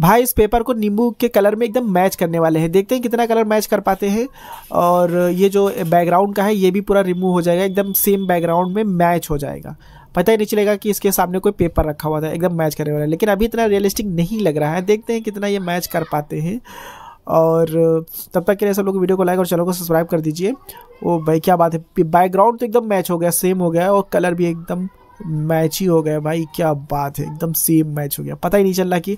भाई इस पेपर को नींबू के कलर में एकदम मैच करने वाले हैं देखते हैं कितना कलर मैच कर पाते हैं और ये जो बैकग्राउंड का है ये भी पूरा रिमूव हो जाएगा एकदम सेम बैकग्राउंड में मैच हो जाएगा पता ही नहीं चलेगा कि इसके सामने कोई पेपर रखा हुआ था एकदम मैच करने वाला है लेकिन अभी इतना रियलिस्टिक नहीं लग रहा है देखते हैं कितना ये मैच कर पाते हैं और तब तक के लिए सब लोग वीडियो को लाइक और चैनल को सब्सक्राइब कर दीजिए ओ भाई क्या बात है बैकग्राउंड तो एकदम मैच हो गया सेम हो गया और कलर भी एकदम मैच ही हो गया भाई क्या बात है एकदम सेम मैच हो गया पता ही नहीं चल रहा कि